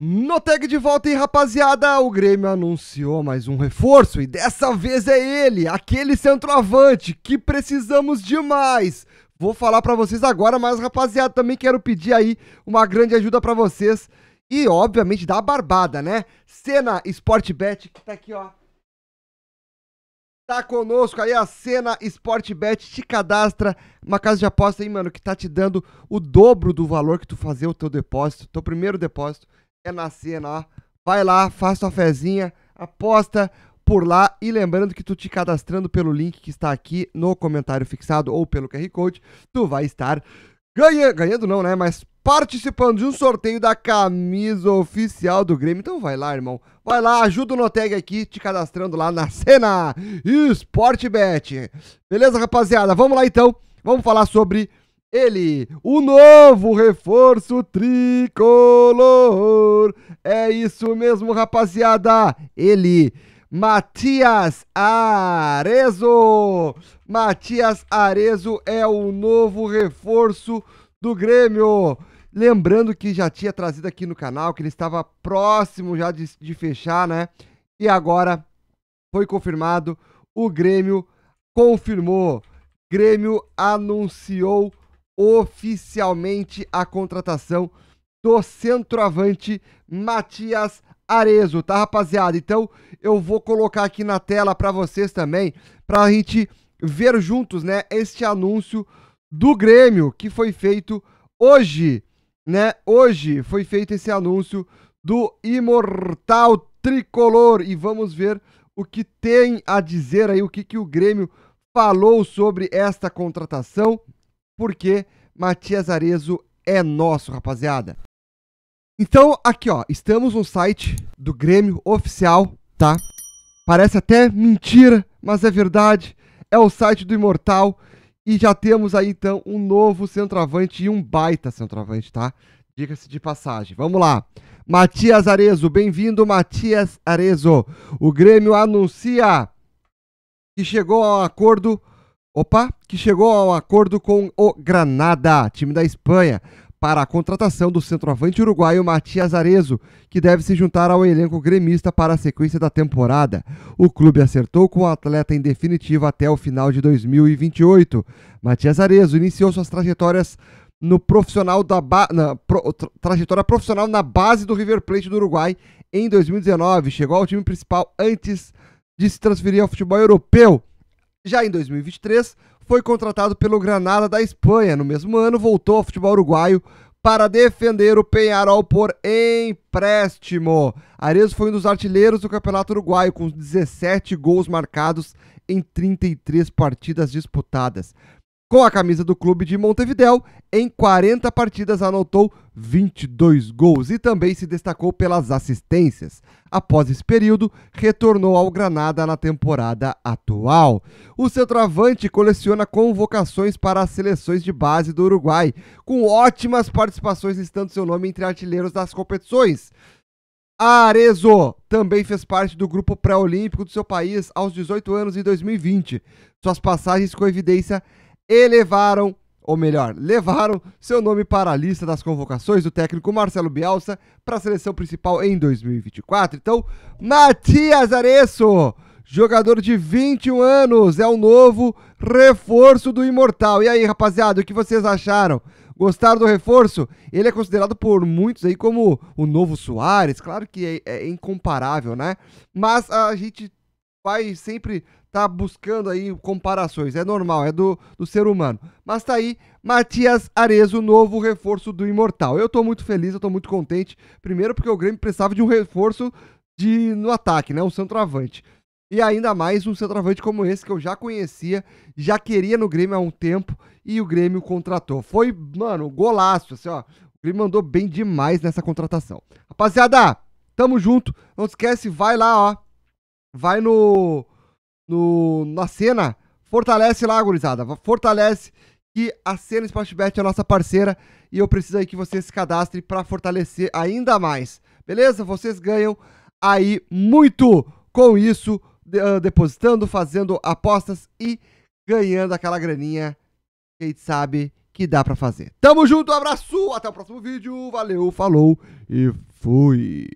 No tag de volta hein, rapaziada, o Grêmio anunciou mais um reforço e dessa vez é ele, aquele centroavante que precisamos demais. Vou falar para vocês agora, mas rapaziada, também quero pedir aí uma grande ajuda para vocês e obviamente a barbada, né? Cena Sportbet que tá aqui, ó. Tá conosco aí a Cena Sportbet, te cadastra uma casa de aposta aí, mano, que tá te dando o dobro do valor que tu fazer o teu depósito, teu primeiro depósito é na cena, ó. Vai lá, faz tua fezinha, aposta por lá e lembrando que tu te cadastrando pelo link que está aqui no comentário fixado ou pelo QR Code, tu vai estar ganhando, ganhando não, né, mas participando de um sorteio da camisa oficial do Grêmio. Então vai lá, irmão. Vai lá, ajuda o Noteg aqui, te cadastrando lá na cena Sportbet. Beleza, rapaziada? Vamos lá então. Vamos falar sobre ele, o novo reforço tricolor. É isso mesmo, rapaziada. Ele, Matias Arezo. Matias Arezo é o novo reforço do Grêmio. Lembrando que já tinha trazido aqui no canal que ele estava próximo já de, de fechar, né? E agora foi confirmado. O Grêmio confirmou. Grêmio anunciou oficialmente a contratação do centroavante Matias Arezo, tá, rapaziada? Então eu vou colocar aqui na tela para vocês também, para a gente ver juntos, né, este anúncio do Grêmio que foi feito hoje, né? Hoje foi feito esse anúncio do imortal tricolor e vamos ver o que tem a dizer aí, o que, que o Grêmio falou sobre esta contratação porque Matias Arezo é nosso, rapaziada. Então, aqui ó, estamos no site do Grêmio oficial, tá? Parece até mentira, mas é verdade. É o site do Imortal e já temos aí então um novo centroavante e um baita centroavante, tá? Diga-se de passagem. Vamos lá. Matias Arezo, bem-vindo, Matias Arezo. O Grêmio anuncia que chegou a um acordo Opa, que chegou ao acordo com o Granada, time da Espanha, para a contratação do centroavante uruguaio Matias Arezo, que deve se juntar ao elenco gremista para a sequência da temporada. O clube acertou com o atleta em definitiva até o final de 2028. Matias Arezo iniciou suas trajetórias no profissional da ba... na... Pro... trajetória profissional na base do River Plate do Uruguai em 2019, chegou ao time principal antes de se transferir ao futebol europeu. Já em 2023, foi contratado pelo Granada da Espanha. No mesmo ano, voltou ao futebol uruguaio para defender o Penharol por empréstimo. Arezzo foi um dos artilheiros do Campeonato Uruguaio, com 17 gols marcados em 33 partidas disputadas. Com a camisa do clube de Montevidéu, em 40 partidas anotou 22 gols e também se destacou pelas assistências. Após esse período, retornou ao Granada na temporada atual. O centroavante coleciona convocações para as seleções de base do Uruguai, com ótimas participações estando seu nome entre artilheiros das competições. Arezo também fez parte do grupo pré-olímpico do seu país aos 18 anos em 2020. Suas passagens com evidência elevaram ou melhor, levaram seu nome para a lista das convocações do técnico Marcelo Bielsa para a seleção principal em 2024. Então, Matias Areço, jogador de 21 anos, é o novo reforço do Imortal. E aí, rapaziada, o que vocês acharam? Gostaram do reforço? Ele é considerado por muitos aí como o novo Soares, claro que é, é incomparável, né? Mas a gente vai sempre estar tá buscando aí comparações. É normal, é do, do ser humano. Mas tá aí, Matias Arezo, novo reforço do Imortal. Eu tô muito feliz, eu tô muito contente. Primeiro porque o Grêmio precisava de um reforço de no ataque, né? Um centroavante. E ainda mais um centroavante como esse que eu já conhecia, já queria no Grêmio há um tempo e o Grêmio contratou. Foi, mano, golaço, assim, ó. O Grêmio mandou bem demais nessa contratação. Rapaziada, tamo junto. Não esquece, vai lá, ó vai no, no na cena, fortalece lá, gurizada, fortalece que a Cena Sportbet é a nossa parceira e eu preciso aí que você se cadastre para fortalecer ainda mais. Beleza? Vocês ganham aí muito com isso, ah, depositando, fazendo apostas e ganhando aquela graninha que a gente sabe que dá para fazer. Tamo junto, abraço, até o próximo vídeo, valeu, falou e fui.